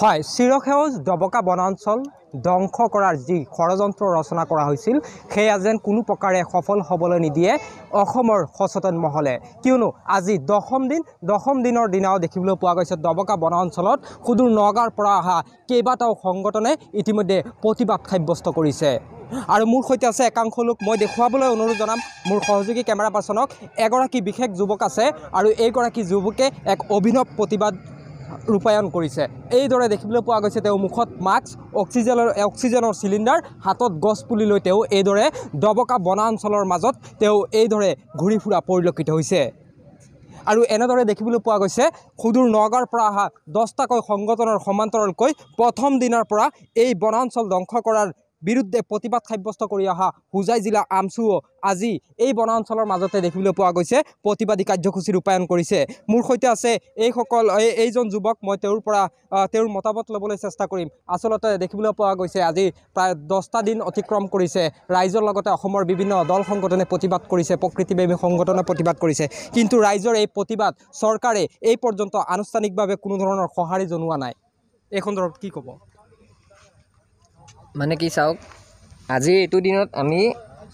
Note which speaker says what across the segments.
Speaker 1: হয় চিৰসেউজ ডবকা বনাঞ্চল ধ্বংস কৰাৰ যি ষড়যন্ত্ৰ ৰচনা কৰা হৈছিল সেয়া যেন কোনো প্ৰকাৰে সফল হ'বলৈ নিদিয়ে অসমৰ সচেতন মহলে কিয়নো আজি দশম দিন দশম দিনৰ দিনাও দেখিবলৈ পোৱা গৈছে দবকা বনাঞ্চলত সুদূৰ নগাঁৱৰ পৰা অহা কেইবাটাও সংগঠনে ইতিমধ্যে প্ৰতিবাদ সাব্যস্ত কৰিছে আৰু মোৰ সৈতে আছে একাংশ লোক মই দেখুৱাবলৈ অনুৰোধ জনাম মোৰ সহযোগী কেমেৰা পাৰ্চনক এগৰাকী বিশেষ যুৱক আছে আৰু এইগৰাকী যুৱকে এক অভিনৱ প্ৰতিবাদ ৰূপায়ণ কৰিছে এইদৰে দেখিবলৈ পোৱা গৈছে তেওঁ মুখত মাস্ক অক্সিজেনৰ অক্সিজেনৰ চিলিণ্ডাৰ হাতত গছপুলি লৈ তেওঁ এইদৰে দবকা বনাঞ্চলৰ মাজত তেওঁ এইদৰে ঘূৰি ফুৰা পৰিলক্ষিত হৈছে আৰু এনেদৰে দেখিবলৈ পোৱা গৈছে সুদূৰ নগাঁৱৰ পৰা অহা দহটাকৈ সংগঠনৰ সমান্তৰালকৈ প্ৰথম দিনাৰ পৰা এই বনাঞ্চল ধ্বংস কৰাৰ বিৰুদ্ধে প্ৰতিবাদ সাব্যস্ত কৰি অহা হোজাই জিলা আমচুও আজি এই বনাঞ্চলৰ মাজতে দেখিবলৈ পোৱা গৈছে প্ৰতিবাদী কাৰ্যসূচী ৰূপায়ণ কৰিছে মোৰ সৈতে আছে এইসকল এইজন যুৱক মই তেওঁৰ পৰা তেওঁৰ মতামত ল'বলৈ চেষ্টা কৰিম আচলতে দেখিবলৈ পোৱা গৈছে আজি প্ৰায় দহটা দিন অতিক্ৰম কৰিছে ৰাইজৰ লগতে অসমৰ বিভিন্ন দল সংগঠনে প্ৰতিবাদ কৰিছে প্ৰকৃতিপ্ৰেমী সংগঠনে প্ৰতিবাদ কৰিছে কিন্তু ৰাইজৰ এই প্ৰতিবাদ চৰকাৰে এই পৰ্যন্ত আনুষ্ঠানিকভাৱে কোনো ধৰণৰ সঁহাৰি জনোৱা নাই এই সন্দৰ্ভত কি ক'ব
Speaker 2: মানে কি চাওক আজি এইটো দিনত আমি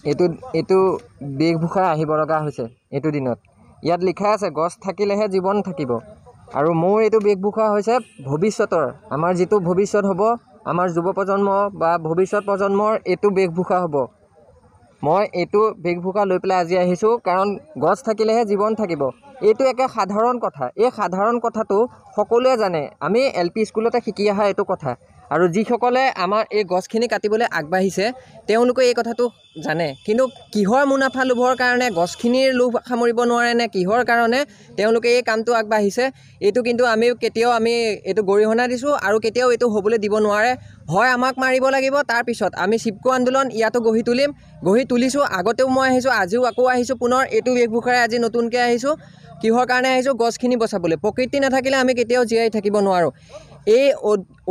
Speaker 2: এইটো এইটো বেশভূষা আহিব লগা হৈছে এইটো দিনত ইয়াত লিখা আছে গছ থাকিলেহে জীৱন থাকিব আৰু মোৰ এইটো বেশভূষা হৈছে ভৱিষ্যতৰ আমাৰ যিটো ভৱিষ্যত হ'ব আমাৰ যুৱ প্ৰজন্ম বা ভৱিষ্যত প্ৰজন্মৰ এইটো বেশভূষা হ'ব মই এইটো বেশভূষা লৈ পেলাই আজি আহিছোঁ কাৰণ গছ থাকিলেহে জীৱন থাকিব এইটো একে সাধাৰণ কথা এই সাধাৰণ কথাটো সকলোৱে জানে আমি এল পি স্কুলতে শিকি অহা এইটো কথা আৰু যিসকলে আমাৰ এই গছখিনি কাটিবলৈ আগবাঢ়িছে তেওঁলোকে এই কথাটো জানে কিন্তু কিহৰ মুনাফা লোভৰ কাৰণে গছখিনিৰ লোভ সামৰিব নোৱাৰে নে কিহৰ কাৰণে তেওঁলোকে এই কামটো আগবাঢ়িছে এইটো কিন্তু আমি কেতিয়াও আমি এইটো গৰিহণা দিছোঁ আৰু কেতিয়াও এইটো হ'বলৈ দিব নোৱাৰে হয় আমাক মাৰিব লাগিব তাৰপিছত আমি চিপকো আন্দোলন ইয়াতো গঢ়ি তুলিম গঢ়ি তুলিছোঁ আগতেও মই আহিছোঁ আজিও আকৌ আহিছোঁ পুনৰ এইটো বেশভূষাৰে আজি নতুনকৈ আহিছোঁ কিহৰ কাৰণে আহিছোঁ গছখিনি বচাবলৈ প্ৰকৃতি নাথাকিলে আমি কেতিয়াও জীয়াই থাকিব নোৱাৰোঁ এই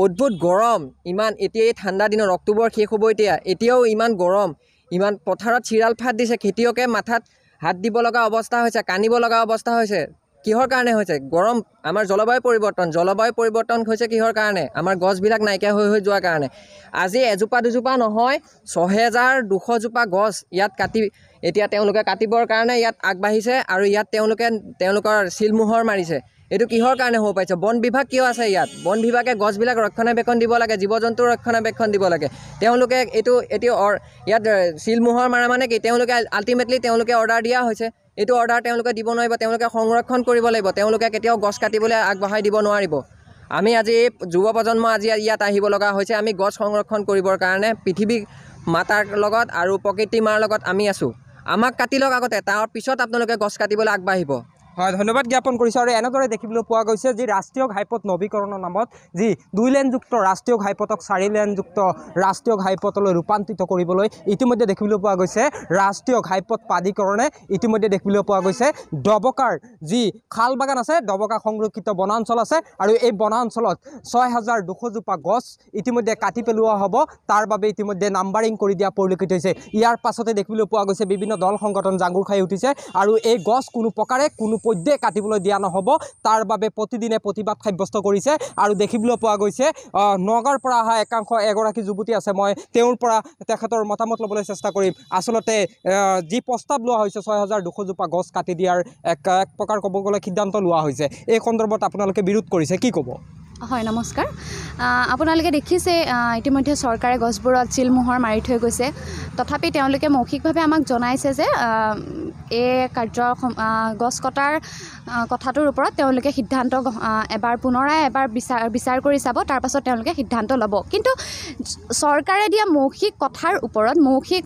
Speaker 2: অদ্ভুত গৰম ইমান এতিয়া এই ঠাণ্ডা দিনত অক্টোবৰ শেষ হ'ব এতিয়া এতিয়াও ইমান গৰম ইমান পথাৰত চিৰাল ফাট দিছে খেতিয়কে মাথাত হাত দিব লগা অৱস্থা হৈছে কান্দিব লগা অৱস্থা হৈছে কিহৰ কাৰণে হৈছে গৰম আমাৰ জলবায়ু পৰিৱৰ্তন জলবায়ু পৰিৱৰ্তন হৈছে কিহৰ কাৰণে আমাৰ গছবিলাক নাইকিয়া হৈ হৈ যোৱাৰ কাৰণে আজি এজোপা দুজোপা নহয় ছহেজাৰ দুশজোপা গছ ইয়াত কাটি এতিয়া তেওঁলোকে কাটিবৰ কাৰণে ইয়াত আগবাঢ়িছে আৰু ইয়াত তেওঁলোকে তেওঁলোকৰ চিলমোহৰ মাৰিছে এইটো কিহৰ কাৰণে হ'ব পাৰিছে বন বিভাগ কিয় আছে ইয়াত বন বিভাগে গছবিলাক ৰক্ষণাবেক্ষণ দিব লাগে জীৱ জন্তু ৰক্ষণাবেক্ষণ দিব লাগে তেওঁলোকে এইটো এতিয়া ইয়াত চিলমোহৰ মাৰা মানে কি তেওঁলোকে আল্টিমেটলি তেওঁলোকে অৰ্ডাৰ দিয়া হৈছে এইটো অৰ্ডাৰ তেওঁলোকে দিব নোৱাৰিব তেওঁলোকে সংৰক্ষণ কৰিব লাগিব তেওঁলোকে কেতিয়াও গছ কাটিবলৈ আগবঢ়াই দিব নোৱাৰিব আমি আজি এই যুৱ প্ৰজন্ম আজি ইয়াত আহিব লগা হৈছে আমি গছ সংৰক্ষণ কৰিবৰ কাৰণে পৃথিৱী মাতাৰ লগত আৰু প্ৰকৃতি মাৰ লগত আমি আছোঁ আমাক কাটি লওক আগতে তাৰ পিছত আপোনালোকে গছ কাটিবলৈ আগবাঢ়িব হয় ধন্যবাদ জ্ঞাপন কৰিছোঁ আৰু এনেদৰে দেখিবলৈ পোৱা গৈছে যে ৰাষ্ট্ৰীয় ঘাইপথ নৱীকৰণৰ নামত
Speaker 1: যি দুই লেনযুক্ত ৰাষ্ট্ৰীয় ঘাইপথক চাৰি লেনযুক্ত ৰাষ্ট্ৰীয় ঘাইপথলৈ ৰূপান্তৰিত কৰিবলৈ ইতিমধ্যে দেখিবলৈ পোৱা গৈছে ৰাষ্ট্ৰীয় ঘাইপথ প্ৰাধিকৰণে ইতিমধ্যে দেখিবলৈ পোৱা গৈছে দবকাৰ যি খাল বাগান আছে দবকা সংৰক্ষিত বনাঞ্চল আছে আৰু এই বনাঞ্চলত ছয় হাজাৰ দুশজোপা গছ ইতিমধ্যে কাটি পেলোৱা হ'ব তাৰ বাবে ইতিমধ্যে নাম্বাৰিং কৰি দিয়া পৰিলক্ষিত হৈছে ইয়াৰ পাছতে দেখিবলৈ পোৱা গৈছে বিভিন্ন দল সংগঠন জাগুৰ খাই উঠিছে আৰু এই গছ কোনো প্ৰকাৰে কোনো পদ্যে কাটিবলৈ দিয়া নহ'ব তাৰ বাবে প্ৰতিদিনে প্ৰতিবাদ সাব্যস্ত কৰিছে আৰু দেখিবলৈ পোৱা গৈছে নগাঁৱৰ পৰা অহা একাংশ এগৰাকী যুৱতী আছে মই তেওঁৰ পৰা তেখেতৰ মতামত ল'বলৈ চেষ্টা কৰিম আচলতে যি প্ৰস্তাৱ লোৱা হৈছে ছয় হাজাৰ দুশজোপা গছ কাটি দিয়াৰ এক এক প্ৰকাৰ ক'ব গ'লে সিদ্ধান্ত লোৱা হৈছে এই সন্দৰ্ভত আপোনালোকে বিৰোধ কৰিছে কি ক'ব
Speaker 3: হয় নমস্কাৰ আপোনালোকে দেখিছে ইতিমধ্যে চৰকাৰে গছবোৰত চিলমোহৰ মাৰি থৈ গৈছে তথাপি তেওঁলোকে মৌখিকভাৱে আমাক জনাইছে যে এই কাৰ্য গছ কটাৰ কথাটোৰ ওপৰত তেওঁলোকে সিদ্ধান্ত এবাৰ পুনৰাই এবাৰ বিচাৰ বিচাৰ কৰি চাব তাৰপাছত তেওঁলোকে সিদ্ধান্ত ল'ব কিন্তু চৰকাৰে দিয়া মৌখিক কথাৰ ওপৰত মৌখিক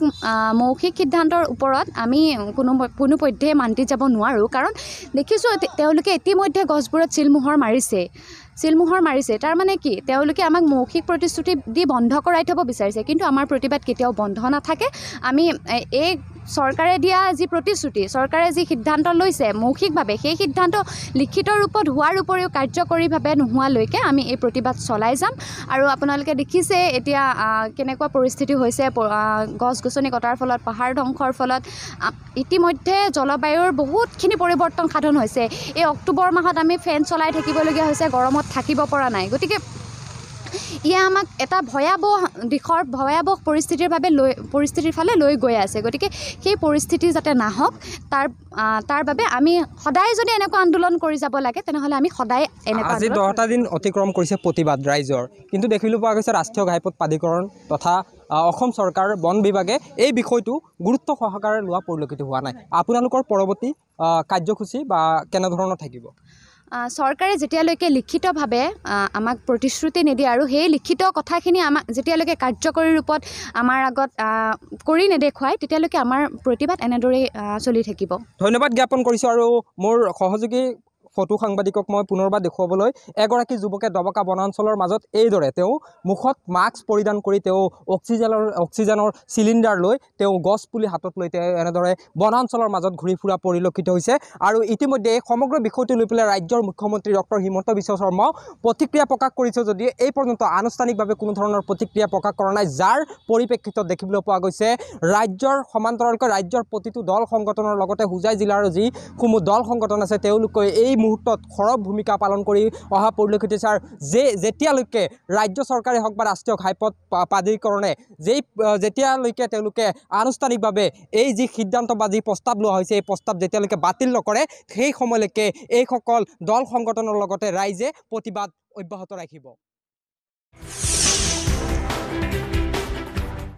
Speaker 3: মৌখিক সিদ্ধান্তৰ ওপৰত আমি কোনো কোনোপধ্যেই মান্তি যাব নোৱাৰোঁ কাৰণ দেখিছোঁ তেওঁলোকে ইতিমধ্যে গছবোৰত চিলমোহৰ মাৰিছে চিলমোহৰ মাৰিছে তাৰমানে কি তেওঁলোকে আমাক মৌখিক প্ৰতিশ্ৰুতি দি বন্ধ কৰাই থ'ব বিচাৰিছে কিন্তু আমাৰ প্ৰতিবাদ কেতিয়াও বন্ধ নাথাকে আমি এই চৰকাৰে দিয়া যি প্ৰতিশ্ৰুতি চৰকাৰে যি সিদ্ধান্ত লৈছে মৌখিকভাৱে সেই সিদ্ধান্ত লিখিত ৰূপত হোৱাৰ উপৰিও কাৰ্যকৰীভাৱে নোহোৱালৈকে আমি এই প্ৰতিবাদ চলাই যাম আৰু আপোনালোকে দেখিছে এতিয়া কেনেকুৱা পৰিস্থিতি হৈছে গছ গছনি কটাৰ ফলত পাহাৰ ধ্বংসৰ ফলত ইতিমধ্যে জলবায়ুৰ বহুতখিনি পৰিৱৰ্তন সাধন হৈছে এই অক্টোবৰ মাহত আমি ফেন চলাই থাকিবলগীয়া হৈছে গৰমত থাকিব পৰা নাই গতিকে ইয়ে আমাক এটা ভয়াৱহ দিশৰ ভয়াৱহ পৰিস্থিতিৰ বাবে লৈ পৰিস্থিতিৰ ফালে লৈ গৈ আছে গতিকে সেই পৰিস্থিতি যাতে নাহক তাৰ তাৰ বাবে আমি সদায় যদি এনেকুৱা আন্দোলন কৰি যাব লাগে তেনেহ'লে আমি সদায় এনেকুৱা আজি
Speaker 1: দহটা দিন অতিক্ৰম কৰিছে প্ৰতিবাদ ৰাইজৰ কিন্তু দেখিবলৈ পোৱা গৈছে ৰাষ্ট্ৰীয় ঘাইপথ প্ৰাধিকৰণ তথা অসম চৰকাৰ বন বিভাগে এই বিষয়টো গুৰুত্ব সহকাৰে লোৱা পৰিলক্ষিত হোৱা নাই আপোনালোকৰ পৰৱৰ্তী কাৰ্যসূচী বা কেনেধৰণৰ থাকিব
Speaker 3: চৰকাৰে যেতিয়ালৈকে লিখিতভাৱে আমাক প্ৰতিশ্ৰুতি নিদিয়ে আৰু সেই লিখিত কথাখিনি আমাক যেতিয়ালৈকে কাৰ্যকৰী ৰূপত আমাৰ আগত কৰি নেদেখুৱায় তেতিয়ালৈকে আমাৰ প্ৰতিবাদ এনেদৰেই চলি থাকিব
Speaker 1: ধন্যবাদ জ্ঞাপন কৰিছোঁ আৰু মোৰ সহযোগী ফটো সাংবাদিকক মই পুনৰবাৰ দেখুৱাবলৈ এগৰাকী যুৱকে দবকা বনাঞ্চলৰ মাজত এইদৰে তেওঁ মুখত মাস্ক পৰিধান কৰি তেওঁ অক্সিজেনৰ অক্সিজেনৰ চিলিণ্ডাৰ লৈ তেওঁ গছপুলি হাতত লৈ তেওঁ এনেদৰে বনাঞ্চলৰ মাজত ঘূৰি ফুৰা পৰিলক্ষিত হৈছে আৰু ইতিমধ্যে এই সমগ্ৰ বিষয়টো লৈ পেলাই ৰাজ্যৰ মুখ্যমন্ত্ৰী ডক্টৰ হিমন্ত বিশ্ব শৰ্মাও প্ৰতিক্ৰিয়া প্ৰকাশ কৰিছে যদিও এই পৰ্যন্ত আনুষ্ঠানিকভাৱে কোনো ধৰণৰ প্ৰতিক্ৰিয়া প্ৰকাশ কৰা নাই যাৰ পৰিপ্ৰেক্ষিতত দেখিবলৈ পোৱা গৈছে ৰাজ্যৰ সমান্তৰালকৈ ৰাজ্যৰ প্ৰতিটো দল সংগঠনৰ লগতে হোজাই জিলাৰ যিসমূহ দল সংগঠন আছে তেওঁলোকে এই মুহূৰ্তত সৰগ ভূমিকা পালন কৰি অহা পৰিলক্ষিত ছাৰ যে যেতিয়ালৈকে ৰাজ্য চৰকাৰে হওক বা ৰাষ্ট্ৰীয় ঘাইপথ প্ৰাধিকৰণে যেই যেতিয়ালৈকে তেওঁলোকে আনুষ্ঠানিকভাৱে এই যি সিদ্ধান্ত বা যি প্ৰস্তাৱ লোৱা হৈছে এই প্ৰস্তাৱ যেতিয়ালৈকে বাতিল নকৰে সেই সময়লৈকে এইসকল দল সংগঠনৰ লগতে ৰাইজে প্ৰতিবাদ অব্যাহত ৰাখিব